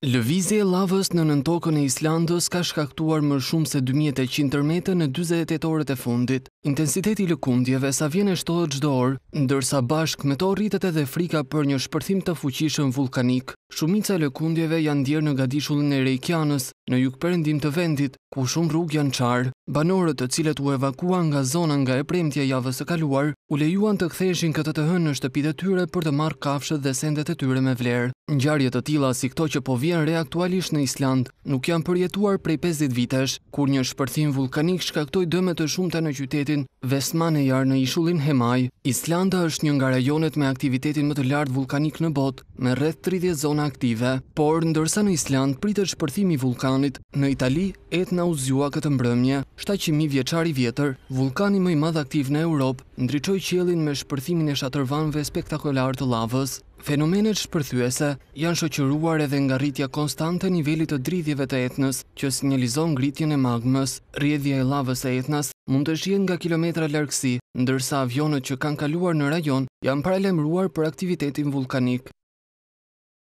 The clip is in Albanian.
Lëvizje e lavës në nëntokën e Islandës ka shkaktuar më shumë se 2800 tërmete në 28 orët e fundit. Intensiteti lëkundjeve sa vjene shtohet gjdo orë, ndërsa bashk me to rritet edhe frika për një shpërthim të fuqishën vulkanik. Shumica lëkundjeve janë djerë në gadishullin e Rejkjanës, në juk përëndim të vendit, ku shumë rrug janë qarë. Banorët të cilët u evakua nga zona nga e premtje javës e kaluar, u lejuan të ktheshin këtë të hënë në shtëpit e tyre për të marë kafshët dhe sendet e tyre me vlerë. Ngjarje të tilla si këto që po vjen re aktualisht në Island nuk janë përjetuar prej 50 vitesh, kur një shpërthim vulkanik shkaktoi dëme të shumta në qytetin Vestmannaeyjar në ishullin Hemaj. Islanda është një nga rajonet me aktivitetin më të lartë vulkanik në botë, me rreth 30 zona aktive, por ndërsa në Island pritet shpërthimi i vulkanit, në Itali Etna u zgjua këtë mbrëmje. 700.000 vjeçar vjetër, vulkani më i madh aktiv në Europë ndriçoi qiellin me shpërthimin e shatërvanëve spektakolar të lavës. Fenomenet shpërthyese janë shoqëruar edhe nga rritja konstante nivelit të dridhjeve të etnës, që sinjalizon ngritjen e magmës, rrjedhja e lavës e etnës mund të shien nga kilometra larkësi, ndërsa avionët që kanë kaluar në rajon janë pralemruar për aktivitetin vulkanik.